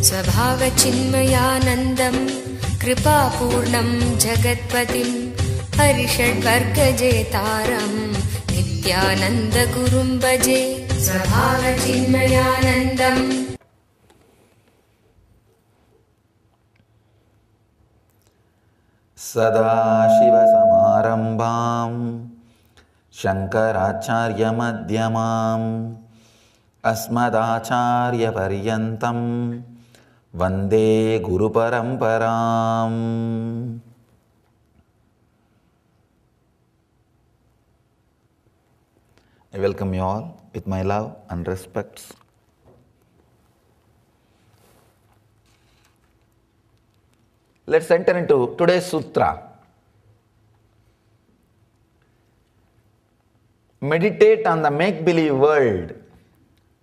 जगत्पतिम् कृपापूर्णं नित्यानन्दगुरुम् भजे स्वभावचिन्मयानन्दम् सदाशिवसमारम्भाम् शङ्कराचार्यमध्यमाम् अस्मदाचार्यपर्यन्तम् Guru Param Param. I welcome you all with my love and respects. Let's enter into today's sutra. Meditate on the make believe world.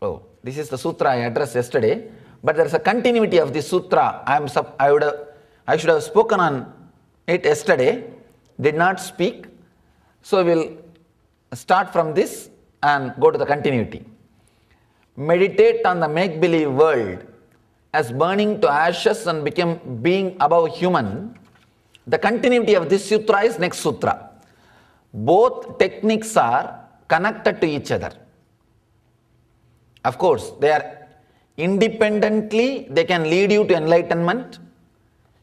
Oh, this is the sutra I addressed yesterday but there is a continuity of the sutra. I am sub, I would have, I should have spoken on it yesterday, did not speak. So we'll start from this and go to the continuity. Meditate on the make believe world as burning to ashes and became being above human. The continuity of this sutra is next sutra. Both techniques are connected to each other. Of course, they are Independently, they can lead you to enlightenment.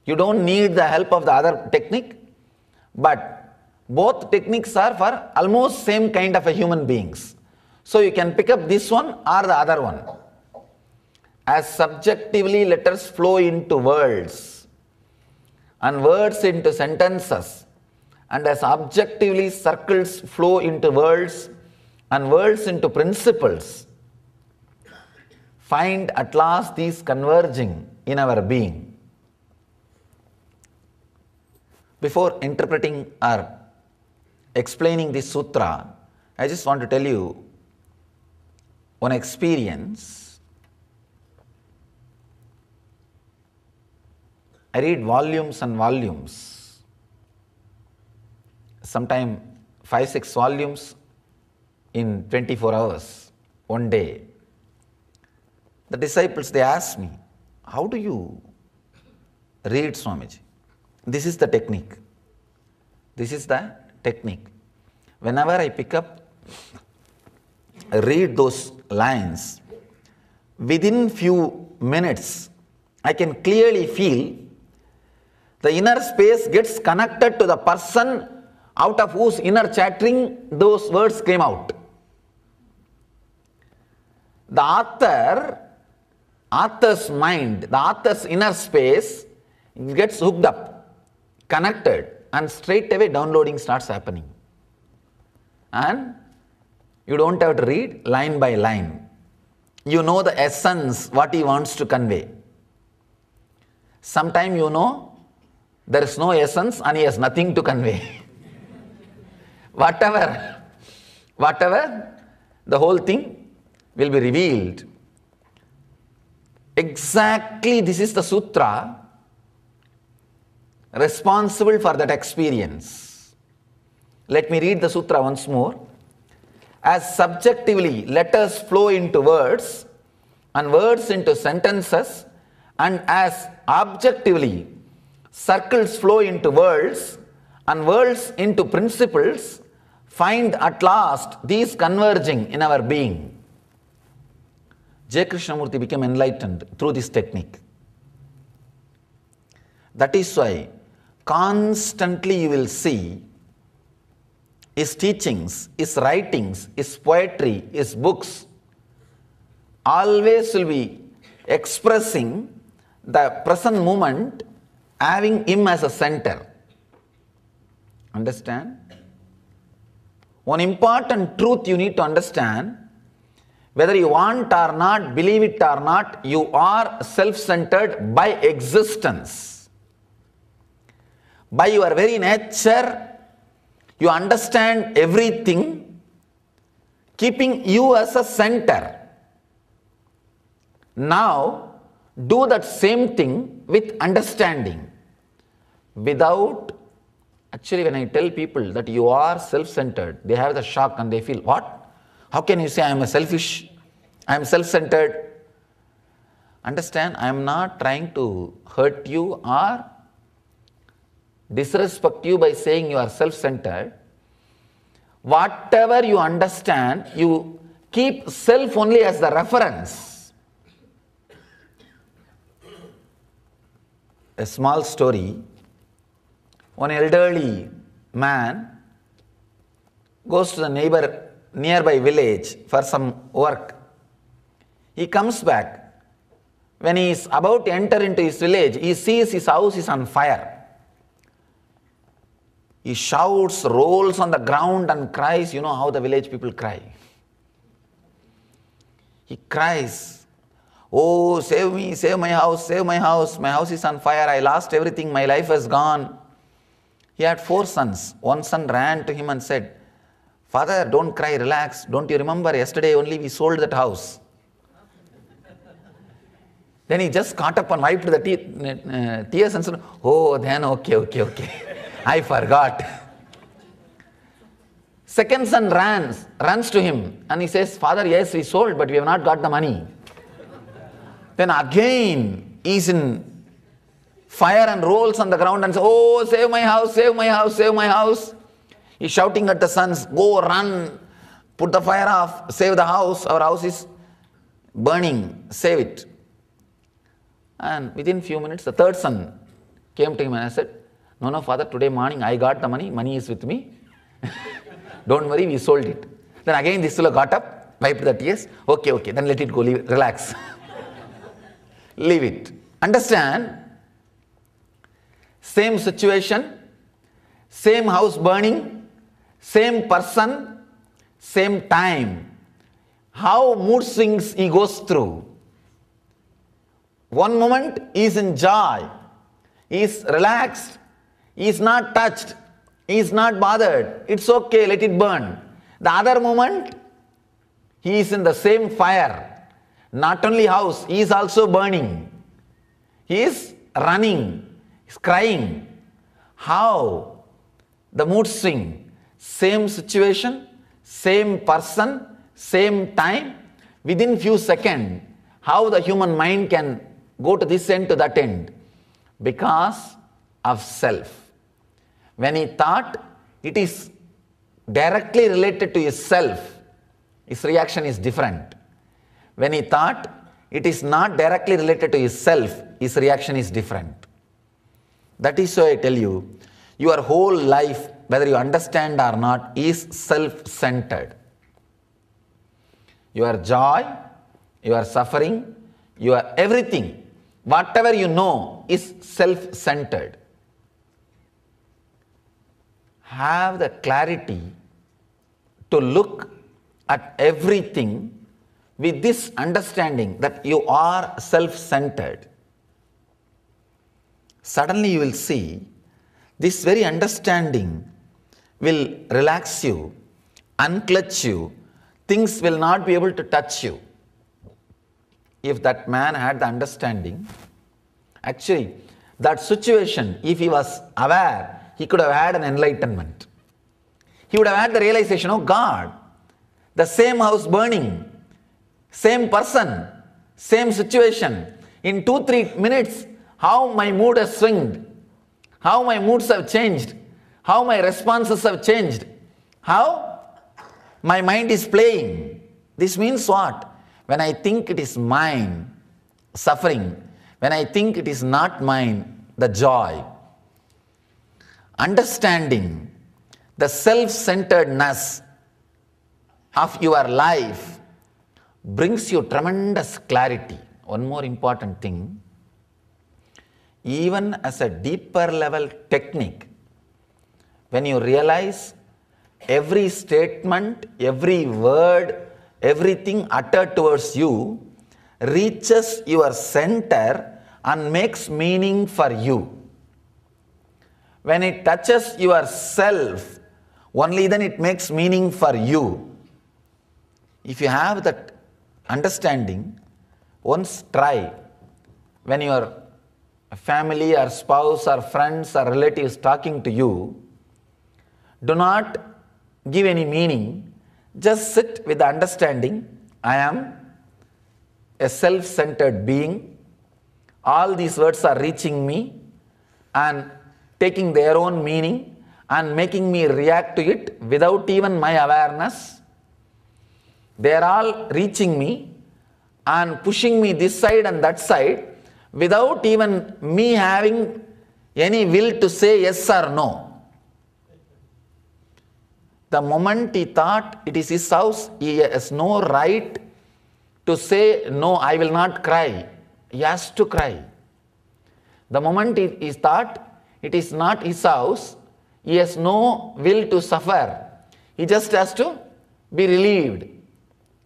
You don't need the help of the other technique. But both techniques are for almost same kind of a human beings. So you can pick up this one or the other one. As subjectively letters flow into words and words into sentences and as objectively circles flow into words and words into principles find at last these converging in our being. Before interpreting or explaining this sutra, I just want to tell you one experience. I read volumes and volumes, sometime 5 6 volumes in 24 hours, one day. The disciples, they asked me, how do you read Swamiji? This is the technique. This is the technique. Whenever I pick up, read those lines, within few minutes, I can clearly feel the inner space gets connected to the person out of whose inner chattering those words came out. The author author's mind, the author's inner space gets hooked up, connected, and straight away downloading starts happening. And you don't have to read line by line. You know the essence, what he wants to convey. Sometimes you know there is no essence and he has nothing to convey. whatever, whatever, the whole thing will be revealed Exactly, this is the sutra responsible for that experience. Let me read the sutra once more. As subjectively letters flow into words and words into sentences, and as objectively circles flow into worlds and worlds into principles, find at last these converging in our being. Jay Krishnamurti became enlightened through this technique. That is why constantly you will see his teachings, his writings, his poetry, his books always will be expressing the present moment having him as a center. Understand? One important truth you need to understand whether you want or not, believe it or not, you are self centered by existence. By your very nature, you understand everything, keeping you as a center. Now, do that same thing with understanding. Without, actually, when I tell people that you are self centered, they have the shock and they feel, What? How can you say I am a selfish? I am self centered. Understand, I am not trying to hurt you or disrespect you by saying you are self centered. Whatever you understand, you keep self only as the reference. A small story one elderly man goes to the neighbor nearby village for some work. He comes back. When he is about to enter into his village, he sees his house is on fire. He shouts, rolls on the ground, and cries. You know how the village people cry. He cries, Oh, save me, save my house, save my house. My house is on fire. I lost everything. My life has gone. He had four sons. One son ran to him and said, Father, don't cry, relax. Don't you remember yesterday only we sold that house? then he just caught up and wiped the te uh, tears and said, Oh, then okay, okay, okay. I forgot. Second son runs, runs to him and he says, Father, yes, we sold, but we have not got the money. then again, he's in fire and rolls on the ground and says, Oh, save my house, save my house, save my house. He's shouting at the sons, Go, run, put the fire off, save the house, our house is burning, save it. And within few minutes, the third son came to him and I said, No, no, father, today morning I got the money, money is with me. Don't worry, we sold it. Then again, this fellow got up, wiped the tears, okay, okay, then let it go, leave relax. leave it. Understand? Same situation, same house burning, same person, same time. How mood swings he goes through. One moment he is in joy, he is relaxed, he is not touched, he is not bothered. It's okay, let it burn. The other moment, he is in the same fire. Not only house, he is also burning. He is running, he is crying. How? The mood swings same situation, same person, same time, within few seconds, how the human mind can go to this end to that end? Because of self. When he thought, it is directly related to his self. His reaction is different. When he thought, it is not directly related to his self. His reaction is different. That is why I tell you, your whole life whether you understand or not, is self centered. Your joy, your suffering, your everything, whatever you know, is self centered. Have the clarity to look at everything with this understanding that you are self centered. Suddenly, you will see this very understanding will relax you, unclutch you, things will not be able to touch you. If that man had the understanding, actually, that situation, if he was aware, he could have had an enlightenment. He would have had the realization of oh, God, the same house burning, same person, same situation. In two, three minutes, how my mood has swinged, how my moods have changed how my responses have changed, how my mind is playing. This means what? When I think it is mine, suffering. When I think it is not mine, the joy. Understanding the self centeredness of your life brings you tremendous clarity. One more important thing even as a deeper level technique, when you realize every statement, every word, everything uttered towards you reaches your center and makes meaning for you. When it touches yourself, only then it makes meaning for you. If you have that understanding, once try when your family or spouse or friends or relatives talking to you, do not give any meaning, just sit with the understanding I am a self centered being, all these words are reaching me and taking their own meaning and making me react to it without even my awareness. They are all reaching me and pushing me this side and that side without even me having any will to say yes or no. The moment he thought it is his house, he has no right to say, No, I will not cry. He has to cry. The moment he, he thought it is not his house, he has no will to suffer. He just has to be relieved,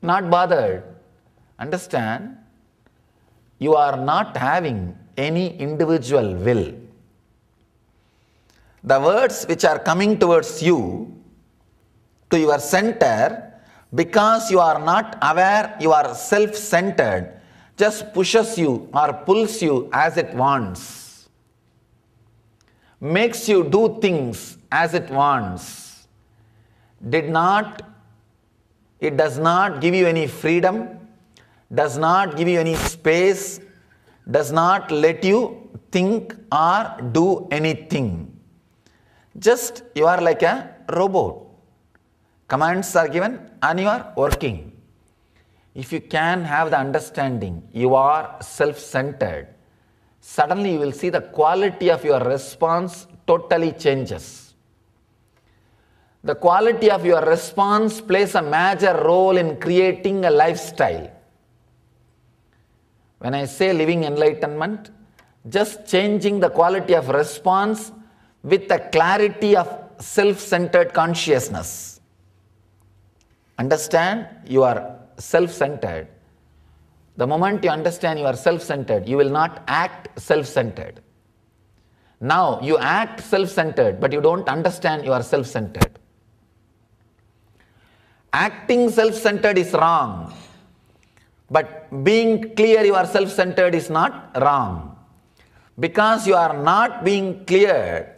not bothered. Understand? You are not having any individual will. The words which are coming towards you to your center because you are not aware you are self-centered just pushes you or pulls you as it wants makes you do things as it wants did not it does not give you any freedom does not give you any space does not let you think or do anything just you are like a robot commands are given and you are working. If you can have the understanding, you are self centered, suddenly you will see the quality of your response totally changes. The quality of your response plays a major role in creating a lifestyle. When I say living enlightenment, just changing the quality of response with the clarity of self centered consciousness Understand you are self centered. The moment you understand you are self centered, you will not act self centered. Now you act self centered, but you don't understand you are self centered. Acting self centered is wrong, but being clear you are self centered is not wrong. Because you are not being clear,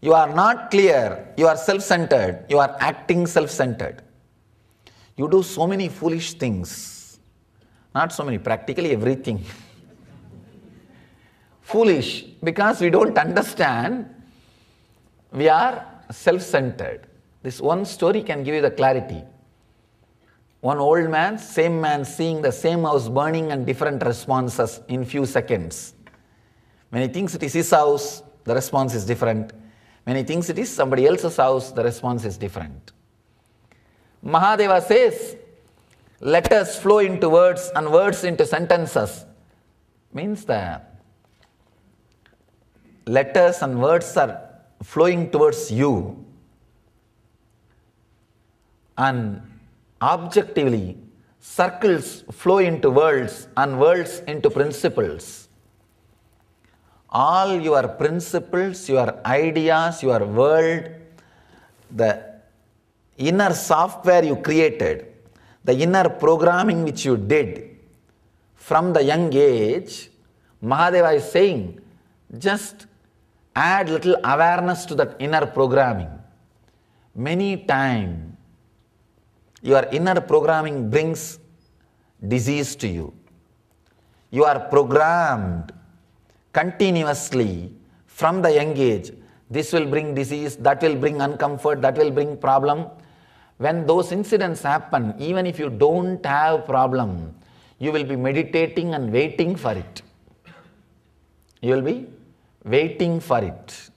you are not clear, you are self centered, you are acting self centered. You do so many foolish things. Not so many, practically everything. foolish because we don't understand. We are self centered. This one story can give you the clarity. One old man, same man seeing the same house burning and different responses in few seconds. When he thinks it is his house, the response is different. When he thinks it is somebody else's house, the response is different. Mahadeva says, letters flow into words and words into sentences. Means that letters and words are flowing towards you. And objectively, circles flow into worlds and worlds into principles. All your principles, your ideas, your world, the inner software you created, the inner programming which you did from the young age, Mahadeva is saying, just add little awareness to that inner programming. Many times, your inner programming brings disease to you. You are programmed continuously from the young age. This will bring disease, that will bring uncomfort, that will bring problem when those incidents happen, even if you don't have problem, you will be meditating and waiting for it. You will be waiting for it.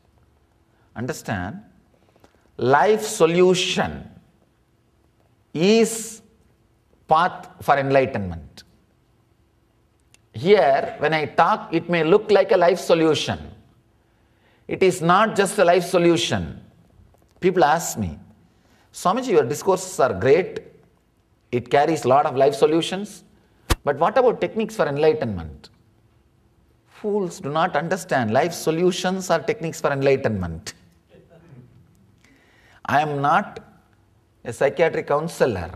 Understand? Life solution is path for enlightenment. Here, when I talk, it may look like a life solution. It is not just a life solution. People ask me, Swamiji, your discourses are great. It carries a lot of life solutions. But what about techniques for enlightenment? Fools do not understand life solutions are techniques for enlightenment. I am not a psychiatric counselor.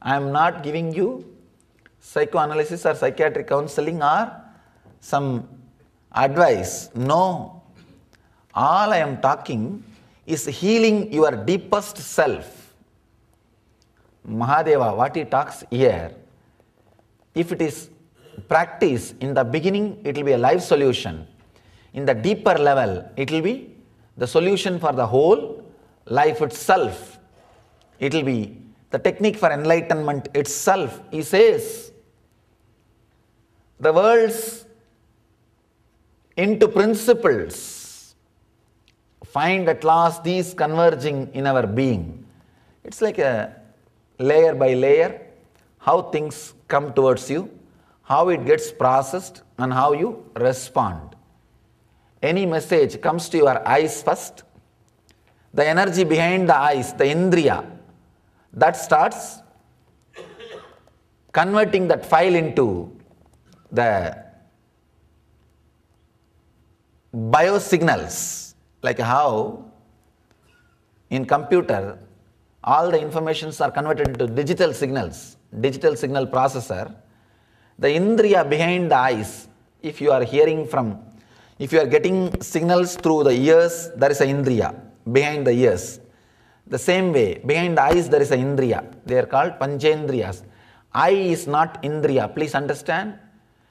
I am not giving you psychoanalysis or psychiatric counseling or some advice. No. All I am talking is healing your deepest self. Mahadeva, what he talks here, if it is practice in the beginning, it will be a life solution. In the deeper level, it will be the solution for the whole life itself. It will be the technique for enlightenment itself. He says, the world's into principles find at last these converging in our being. It's like a layer by layer how things come towards you, how it gets processed, and how you respond. Any message comes to your eyes first, the energy behind the eyes, the indriya, that starts converting that file into the biosignals like how in computer all the informations are converted into digital signals, digital signal processor, the indriya behind the eyes, if you are hearing from, if you are getting signals through the ears, there is an indriya behind the ears. The same way, behind the eyes there is an indriya. They are called panchendriyas. Eye is not indriya. Please understand,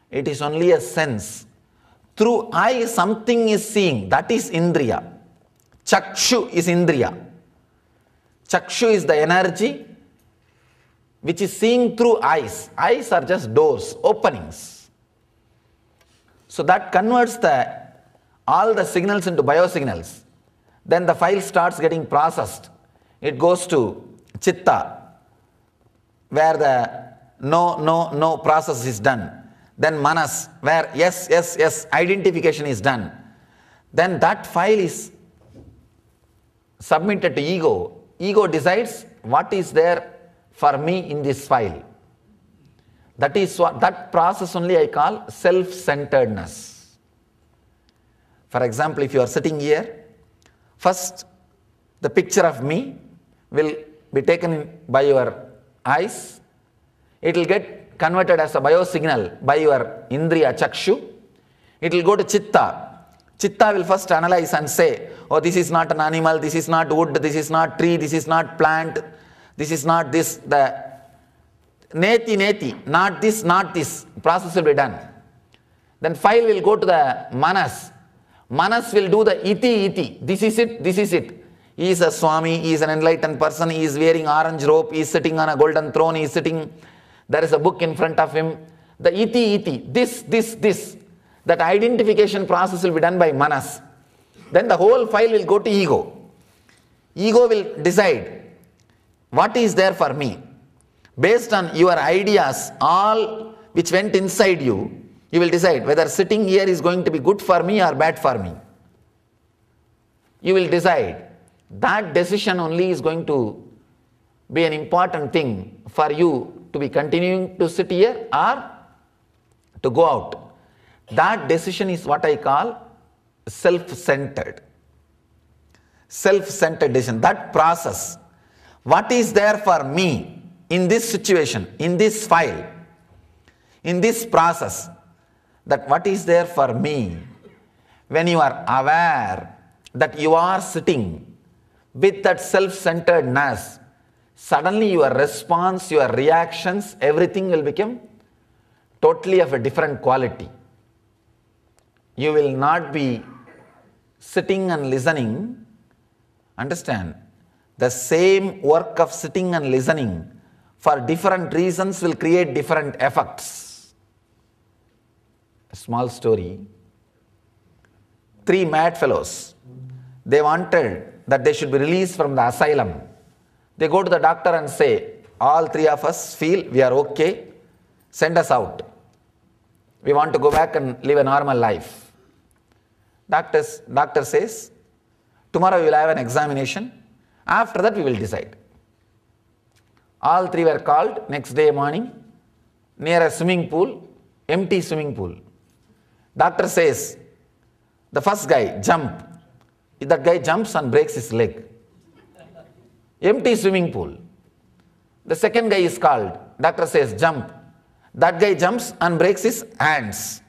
it is only a sense. Through eye, something is seeing. That is Indriya. Chakshu is Indriya. Chakshu is the energy which is seeing through eyes. Eyes are just doors, openings. So that converts the all the signals into biosignals. Then the file starts getting processed. It goes to Chitta, where the no, no, no process is done then manas, where yes, yes, yes, identification is done, then that file is submitted to ego. Ego decides what is there for me in this file. That is what, that process only I call self-centeredness. For example, if you are sitting here, first the picture of me will be taken by your eyes. It will get converted as a biosignal by your indriya chakshu, it will go to chitta. Chitta will first analyze and say, oh, this is not an animal, this is not wood, this is not tree, this is not plant, this is not this, the neti neti, not this, not this. Process will be done. Then file will go to the manas. Manas will do the iti iti. This is it, this is it. He is a Swami, he is an enlightened person, he is wearing orange robe, he is sitting on a golden throne, he is sitting there is a book in front of him. The iti iti, this, this, this. That identification process will be done by manas. Then the whole file will go to ego. Ego will decide what is there for me. Based on your ideas, all which went inside you, you will decide whether sitting here is going to be good for me or bad for me. You will decide. That decision only is going to be an important thing for you to be continuing to sit here or to go out. That decision is what I call self-centered. Self-centered decision, that process. What is there for me in this situation, in this file, in this process? That what is there for me when you are aware that you are sitting with that self-centeredness suddenly your response, your reactions, everything will become totally of a different quality. You will not be sitting and listening. Understand? The same work of sitting and listening for different reasons will create different effects. A small story. Three mad fellows. They wanted that they should be released from the asylum they go to the doctor and say, all three of us feel we are okay, send us out. We want to go back and live a normal life. Doctors, doctor says, tomorrow we will have an examination. After that, we will decide. All three were called next day morning near a swimming pool, empty swimming pool. Doctor says, the first guy jump. That guy jumps and breaks his leg. Empty swimming pool. The second guy is called. Doctor says jump. That guy jumps and breaks his hands.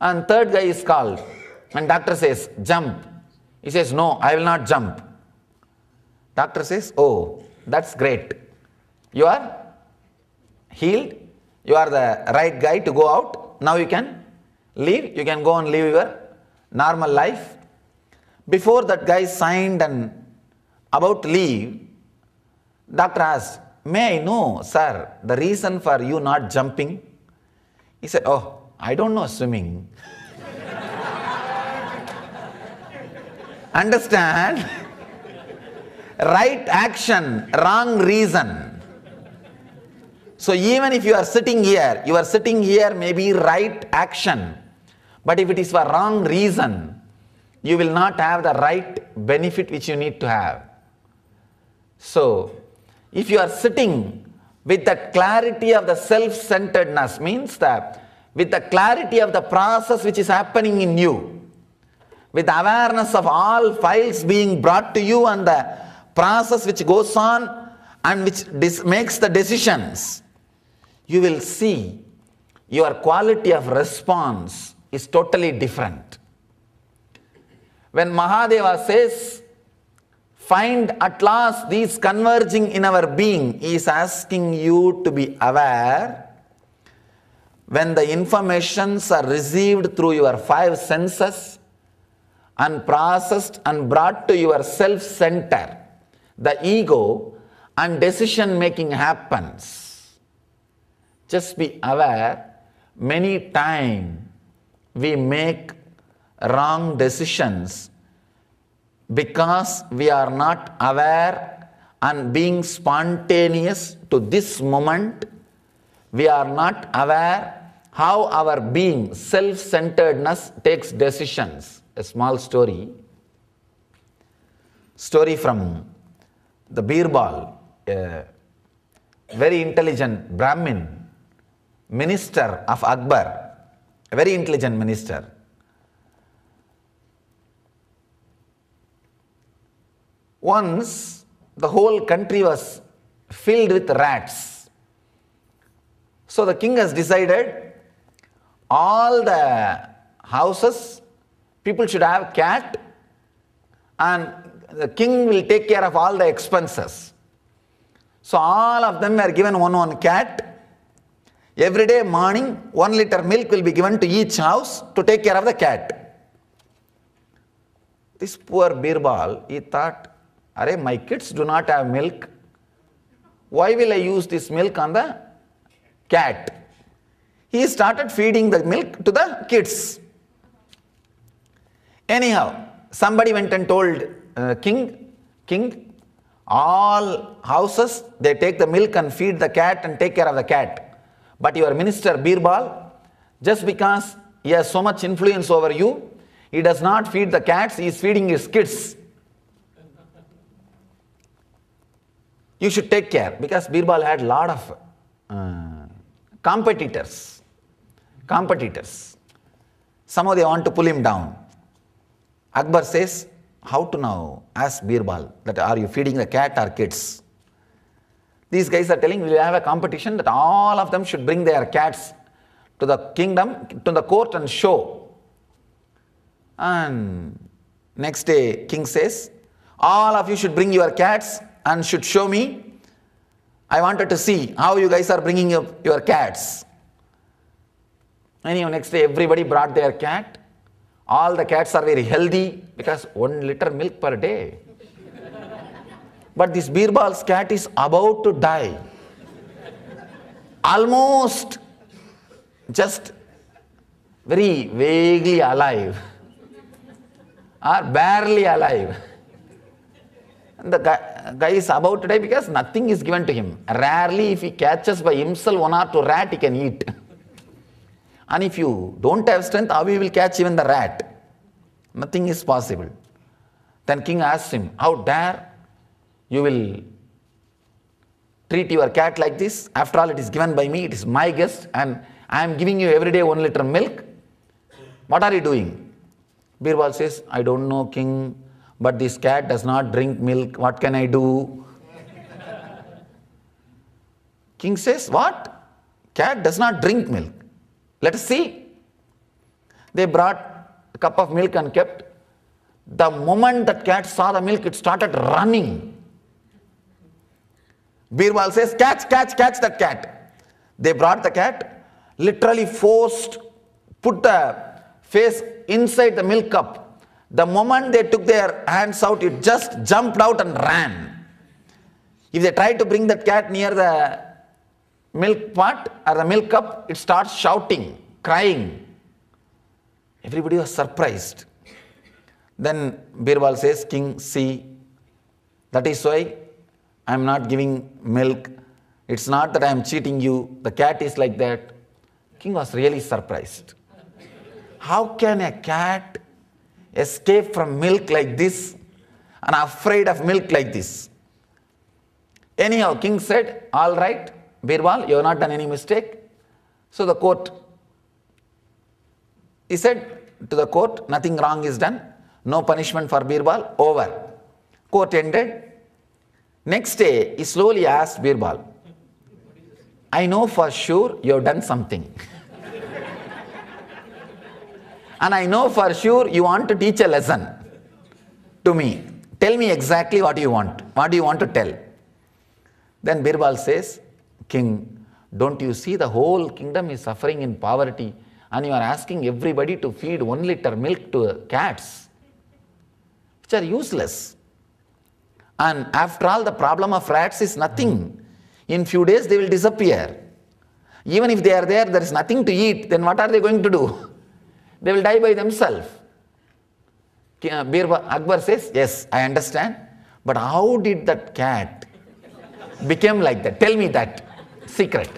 And third guy is called. And doctor says jump. He says no, I will not jump. Doctor says oh, that's great. You are healed. You are the right guy to go out. Now you can leave. You can go and live your normal life. Before that guy signed and about leave, doctor asked, may I know, sir, the reason for you not jumping? He said, oh, I don't know swimming. Understand? right action, wrong reason. So even if you are sitting here, you are sitting here may be right action. But if it is for wrong reason, you will not have the right benefit which you need to have. So, if you are sitting with the clarity of the self-centeredness means that with the clarity of the process which is happening in you, with awareness of all files being brought to you and the process which goes on and which makes the decisions, you will see your quality of response is totally different. When Mahadeva says, find at last these converging in our being is asking you to be aware when the informations are received through your five senses and processed and brought to your self center, the ego and decision making happens. Just be aware, many times we make wrong decisions because we are not aware and being spontaneous to this moment, we are not aware how our being, self centeredness, takes decisions. A small story. Story from the Birbal, a very intelligent Brahmin, minister of Akbar, a very intelligent minister. Once the whole country was filled with rats. So the king has decided all the houses, people should have cat and the king will take care of all the expenses. So all of them were given one one cat. Every day morning, one liter milk will be given to each house to take care of the cat. This poor Birbal, he thought Array, my kids do not have milk. Why will I use this milk on the cat? He started feeding the milk to the kids. Anyhow, somebody went and told uh, King, King, all houses, they take the milk and feed the cat and take care of the cat. But your minister Birbal, just because he has so much influence over you, he does not feed the cats, he is feeding his kids. you should take care because Birbal had a lot of uh, competitors. Competitors. Some of they want to pull him down. Akbar says, how to now ask Birbal that are you feeding the cat or kids? These guys are telling we will have a competition that all of them should bring their cats to the kingdom, to the court and show. And next day, king says, all of you should bring your cats and should show me. I wanted to see how you guys are bringing up your cats. Anyway, next day everybody brought their cat. All the cats are very healthy because one liter milk per day. but this Birbal's cat is about to die. Almost just very vaguely alive or barely alive. And the guy, guys about today because nothing is given to him. Rarely, if he catches by himself one or two rat, he can eat. and if you don't have strength, how you will catch even the rat? Nothing is possible. Then king asks him, How dare you will treat your cat like this? After all, it is given by me, it is my guest, and I am giving you every day one liter milk. What are you doing? Birbal says, I don't know, king but this cat does not drink milk. What can I do? King says, What? Cat does not drink milk. Let us see. They brought a cup of milk and kept. The moment that cat saw the milk, it started running. Birbal says, Catch, catch, catch that cat. They brought the cat, literally forced, put the face inside the milk cup the moment they took their hands out, it just jumped out and ran. If they try to bring that cat near the milk pot or the milk cup, it starts shouting, crying. Everybody was surprised. Then Birbal says, King, see, that is why I am not giving milk. It's not that I am cheating you. The cat is like that. King was really surprised. How can a cat escape from milk like this and afraid of milk like this. Anyhow, king said, all right, Birbal, you have not done any mistake. So the court, he said to the court, nothing wrong is done, no punishment for Birbal, over. Court ended. Next day, he slowly asked Birbal, I know for sure you have done something. and I know for sure you want to teach a lesson to me. Tell me exactly what you want. What do you want to tell? Then Birbal says, King, don't you see the whole kingdom is suffering in poverty and you are asking everybody to feed one liter milk to cats, which are useless. And after all, the problem of rats is nothing. In few days, they will disappear. Even if they are there, there is nothing to eat, then what are they going to do? They will die by themselves. Uh, Birbal Akbar says, yes, I understand. But how did that cat became like that? Tell me that secret.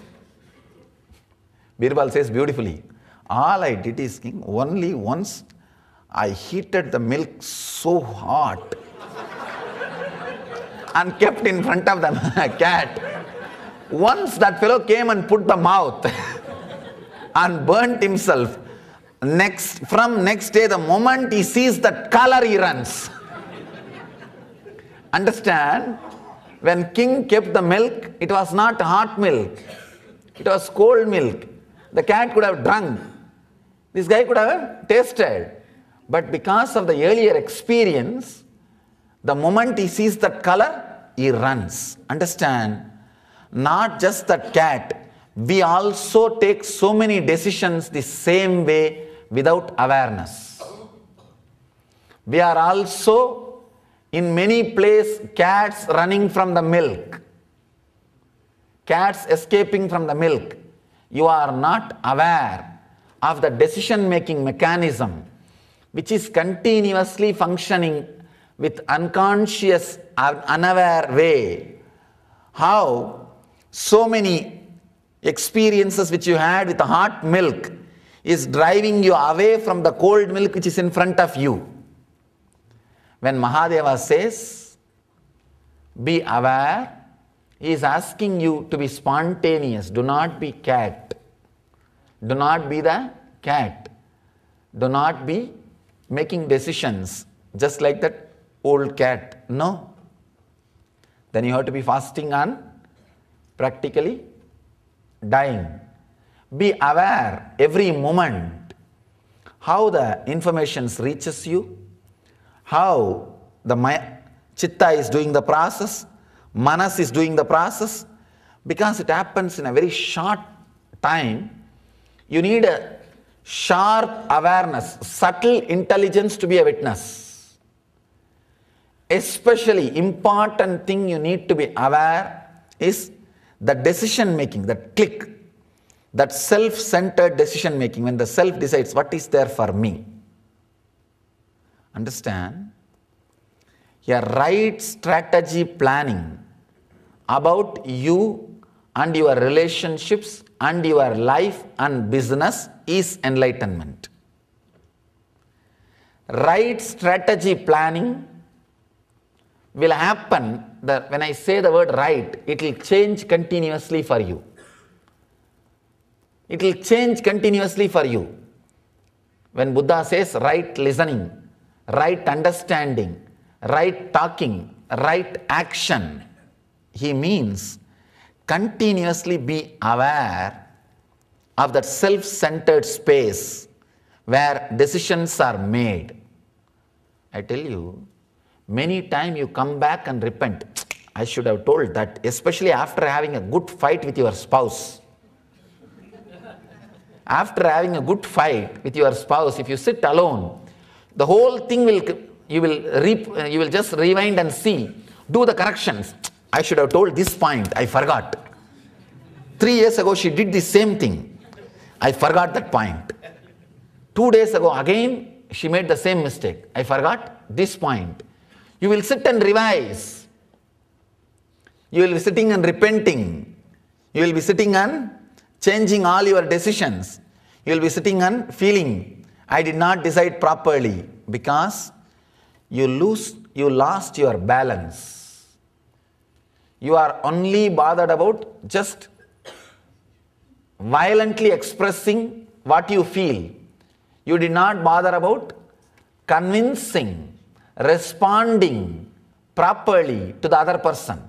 Birbal says beautifully, all I did is king, only once I heated the milk so hot and kept in front of the cat. Once that fellow came and put the mouth and burnt himself Next, from next day, the moment he sees that color, he runs. Understand? When king kept the milk, it was not hot milk. It was cold milk. The cat could have drunk. This guy could have tasted. But because of the earlier experience, the moment he sees that color, he runs. Understand? Not just the cat. We also take so many decisions the same way without awareness. We are also in many places cats running from the milk, cats escaping from the milk. You are not aware of the decision making mechanism which is continuously functioning with unconscious, unaware way. How so many experiences which you had with the hot milk is driving you away from the cold milk which is in front of you. When Mahadeva says, be aware, he is asking you to be spontaneous. Do not be cat. Do not be the cat. Do not be making decisions just like that old cat. No. Then you have to be fasting and practically dying. Be aware every moment how the information reaches you, how the chitta is doing the process, manas is doing the process, because it happens in a very short time. You need a sharp awareness, subtle intelligence to be a witness. Especially important thing you need to be aware is the decision making, that click, that self-centered decision making, when the self decides what is there for me. Understand? Your right strategy planning about you and your relationships and your life and business is enlightenment. Right strategy planning will happen, That when I say the word right, it will change continuously for you. It will change continuously for you. When Buddha says right listening, right understanding, right talking, right action, he means continuously be aware of that self centered space where decisions are made. I tell you, many times you come back and repent. I should have told that, especially after having a good fight with your spouse after having a good fight with your spouse, if you sit alone, the whole thing will you will reap, you will just rewind and see, do the corrections. I should have told this point. I forgot. Three years ago, she did the same thing. I forgot that point. Two days ago, again, she made the same mistake. I forgot this point. You will sit and revise. You will be sitting and repenting. You will be sitting and changing all your decisions. You will be sitting and feeling, I did not decide properly because you lose, you lost your balance. You are only bothered about just violently expressing what you feel. You did not bother about convincing, responding properly to the other person.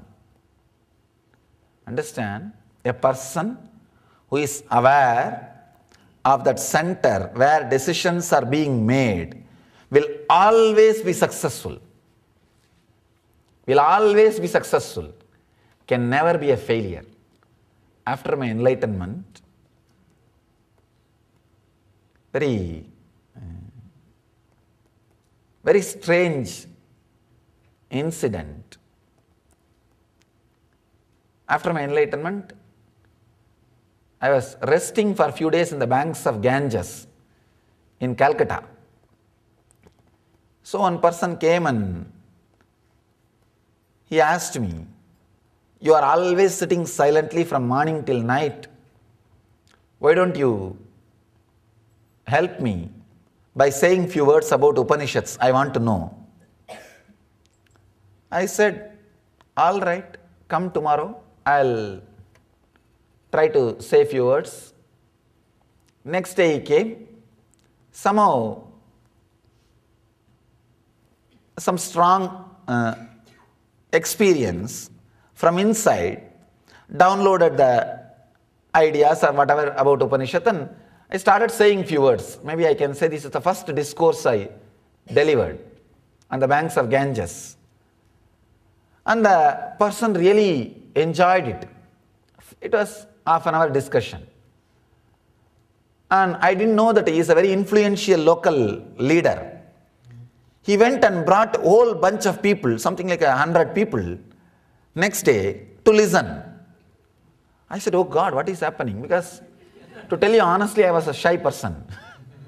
Understand? A person who is aware of that center where decisions are being made will always be successful. Will always be successful. Can never be a failure. After my enlightenment, very, uh, very strange incident. After my enlightenment, I was resting for a few days in the banks of Ganges in Calcutta. So one person came and he asked me, You are always sitting silently from morning till night. Why don't you help me by saying few words about Upanishads? I want to know. I said, All right, come tomorrow. I'll try to say few words. Next day he came, somehow some strong uh, experience from inside downloaded the ideas or whatever about Upanishad and I started saying few words. Maybe I can say this is the first discourse I delivered on the banks of Ganges. And the person really enjoyed it. It was half an hour discussion. And I didn't know that he is a very influential local leader. He went and brought a whole bunch of people, something like a hundred people, next day to listen. I said, Oh God, what is happening? Because to tell you honestly, I was a shy person.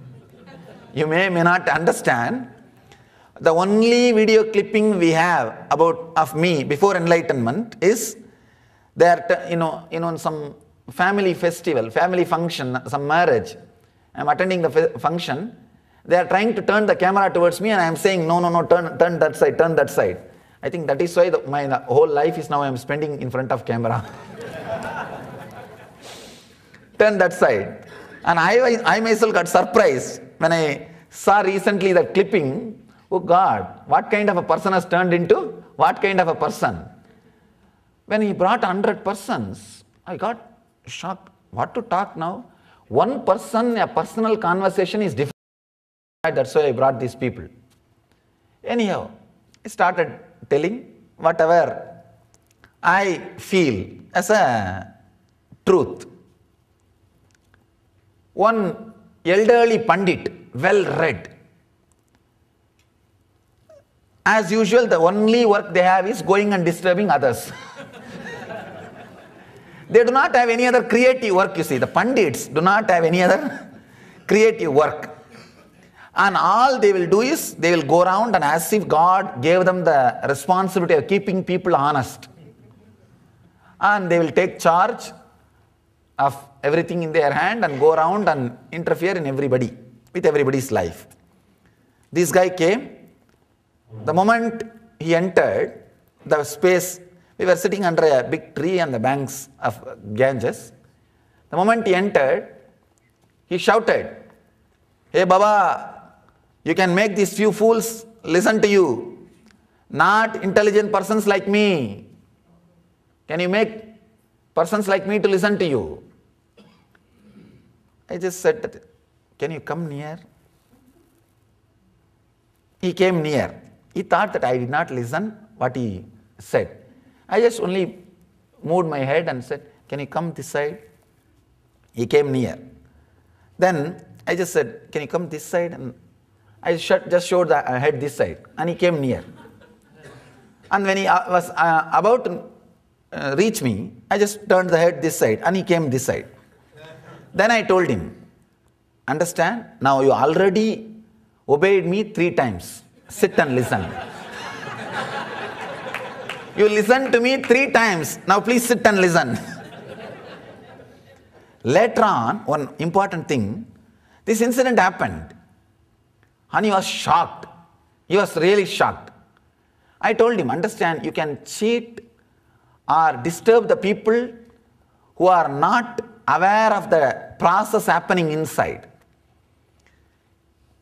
you may may not understand. The only video clipping we have about of me before enlightenment is that you know, you know, some family festival, family function, some marriage. I'm attending the function. They are trying to turn the camera towards me and I am saying, no, no, no, turn, turn that side, turn that side. I think that is why the, my whole life is now I'm spending in front of camera. turn that side. And I, I myself got surprised when I saw recently the clipping. Oh God, what kind of a person has turned into what kind of a person? When he brought 100 persons, I got shocked. What to talk now? One person, a personal conversation is different. That's why I brought these people. Anyhow, I started telling whatever I feel as a truth. One elderly Pandit, well read, as usual, the only work they have is going and disturbing others. They do not have any other creative work, you see. The Pandits do not have any other creative work. And all they will do is they will go around and as if God gave them the responsibility of keeping people honest. And they will take charge of everything in their hand and go around and interfere in everybody, with everybody's life. This guy came. The moment he entered the space we were sitting under a big tree on the banks of Ganges. The moment he entered, he shouted, Hey Baba, you can make these few fools listen to you, not intelligent persons like me. Can you make persons like me to listen to you? I just said, Can you come near? He came near. He thought that I did not listen what he said. I just only moved my head and said, Can you come this side? He came near. Then I just said, Can you come this side? And I just showed the uh, head this side, and he came near. and when he uh, was uh, about to reach me, I just turned the head this side, and he came this side. then I told him, Understand? Now you already obeyed me three times. Sit and listen. You listen to me three times. Now please sit and listen. Later on, one important thing, this incident happened. And he was shocked. He was really shocked. I told him, understand, you can cheat or disturb the people who are not aware of the process happening inside.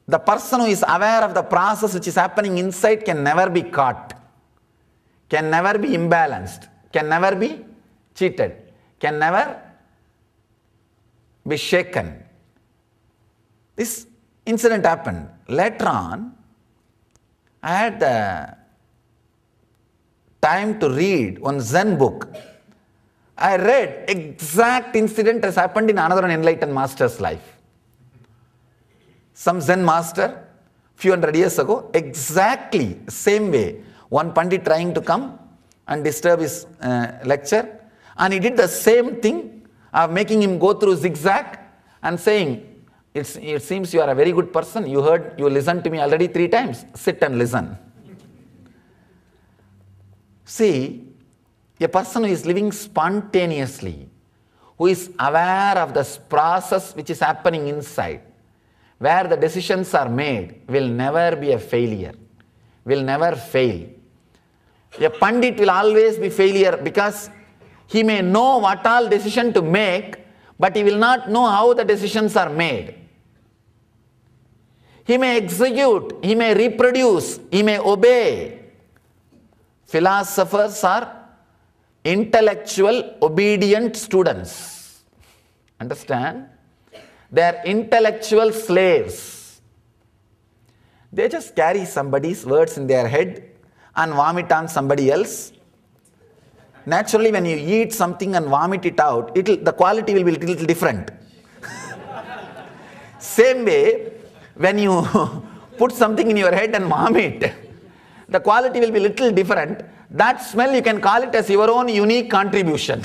The person who is aware of the process which is happening inside can never be caught can never be imbalanced, can never be cheated, can never be shaken. This incident happened. Later on, I had the time to read one Zen book. I read exact incident has happened in another enlightened master's life. Some Zen master, few hundred years ago, exactly same way one Pandit trying to come and disturb his uh, lecture and he did the same thing of making him go through zigzag and saying, it seems you are a very good person, you heard, you listened to me already three times, sit and listen. See, a person who is living spontaneously, who is aware of the process which is happening inside, where the decisions are made, will never be a failure, will never fail. A Pandit will always be failure because he may know what all decision to make, but he will not know how the decisions are made. He may execute, he may reproduce, he may obey. Philosophers are intellectual, obedient students. Understand? They are intellectual slaves. They just carry somebody's words in their head and vomit on somebody else? Naturally, when you eat something and vomit it out, it'll, the quality will be a little different. Same way, when you put something in your head and vomit, the quality will be little different. That smell you can call it as your own unique contribution.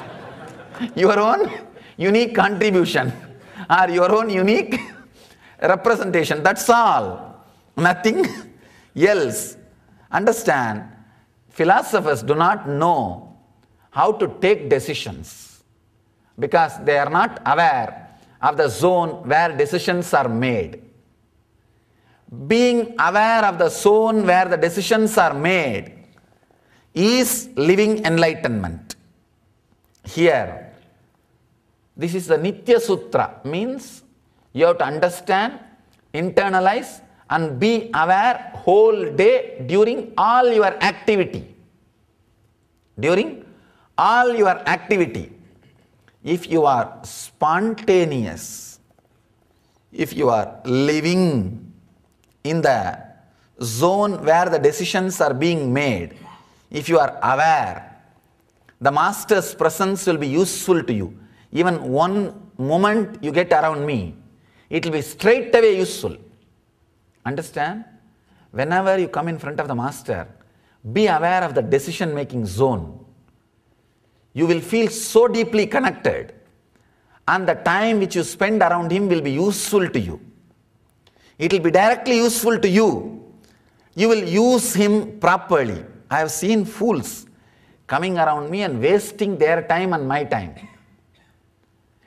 your own unique contribution or your own unique representation. That's all. Nothing else. Understand, philosophers do not know how to take decisions because they are not aware of the zone where decisions are made. Being aware of the zone where the decisions are made is living enlightenment. Here, this is the Nitya Sutra, means you have to understand, internalize, and be aware whole day during all your activity. During all your activity. If you are spontaneous, if you are living in the zone where the decisions are being made, if you are aware, the master's presence will be useful to you. Even one moment you get around me, it will be straight away useful. Understand? Whenever you come in front of the master, be aware of the decision making zone. You will feel so deeply connected, and the time which you spend around him will be useful to you. It will be directly useful to you. You will use him properly. I have seen fools coming around me and wasting their time and my time.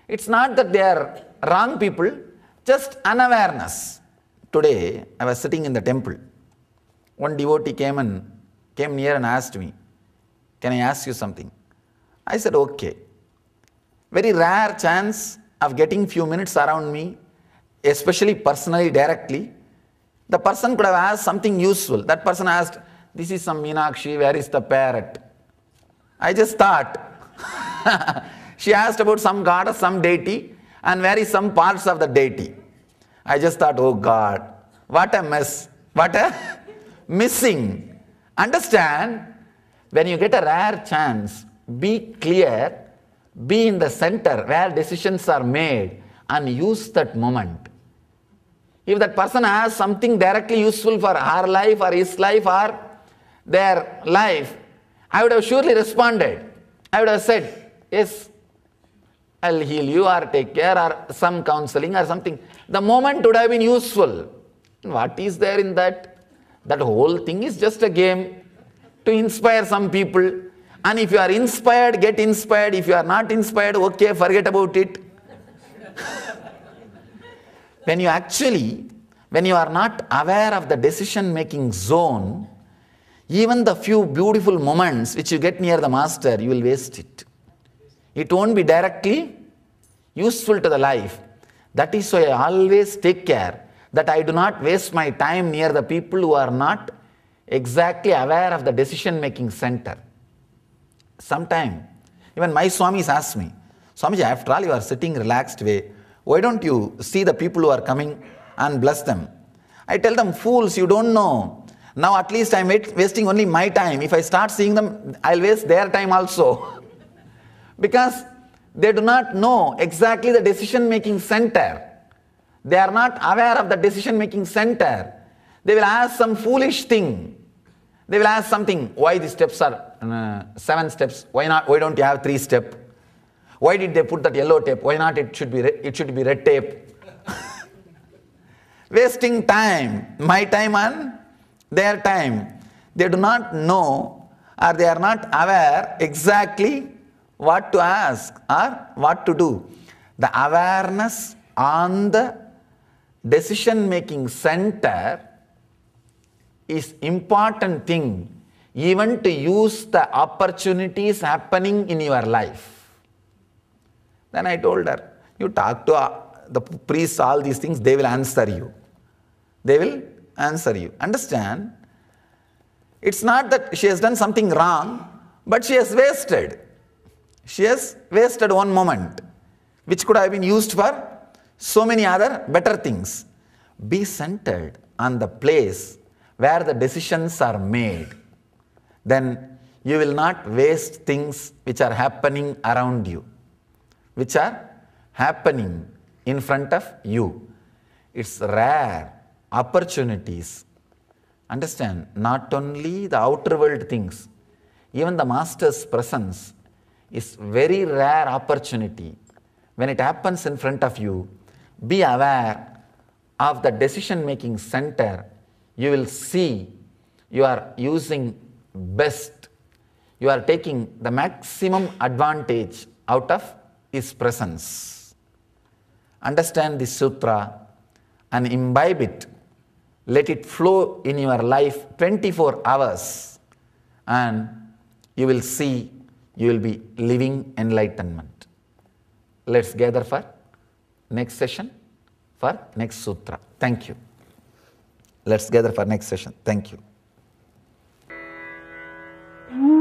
It's not that they are wrong people, just unawareness. Today, I was sitting in the temple. One devotee came and came near and asked me, Can I ask you something? I said, Okay. Very rare chance of getting few minutes around me, especially personally, directly. The person could have asked something useful. That person asked, This is some Meenakshi, where is the parrot? I just thought. she asked about some or some deity, and where is some parts of the deity. I just thought, oh God, what a mess, what a missing. Understand, when you get a rare chance, be clear, be in the center where decisions are made and use that moment. If that person has something directly useful for our life or his life or their life, I would have surely responded. I would have said, Yes, I'll heal you or take care or some counseling or something the moment would have been useful. What is there in that? That whole thing is just a game to inspire some people. And if you are inspired, get inspired. If you are not inspired, okay, forget about it. when you actually, when you are not aware of the decision making zone, even the few beautiful moments which you get near the master, you will waste it. It won't be directly useful to the life. That is why I always take care that I do not waste my time near the people who are not exactly aware of the decision making center. Sometime, even my Swamis ask me, Swamiji, after all, you are sitting relaxed way. Why don't you see the people who are coming and bless them? I tell them, fools, you don't know. Now at least I'm wasting only my time. If I start seeing them, I'll waste their time also. because they do not know exactly the decision making center. They are not aware of the decision making center. They will ask some foolish thing. They will ask something, why the steps are uh, seven steps? Why not? Why don't you have three step? Why did they put that yellow tape? Why not? It should be, it should be red tape. Wasting time, my time and their time. They do not know or they are not aware exactly what to ask or what to do. The awareness on the decision making center is important thing even to use the opportunities happening in your life. Then I told her, you talk to uh, the priests, all these things, they will answer you. They will answer you. Understand? It's not that she has done something wrong, but she has wasted she has wasted one moment which could have been used for so many other better things. Be centered on the place where the decisions are made. Then you will not waste things which are happening around you, which are happening in front of you. It's rare opportunities. Understand, not only the outer world things, even the master's presence is very rare opportunity. When it happens in front of you, be aware of the decision making center. You will see you are using best, you are taking the maximum advantage out of his presence. Understand this sutra and imbibe it. Let it flow in your life 24 hours and you will see you will be living enlightenment. Let's gather for next session for next sutra. Thank you. Let's gather for next session. Thank you. Hmm.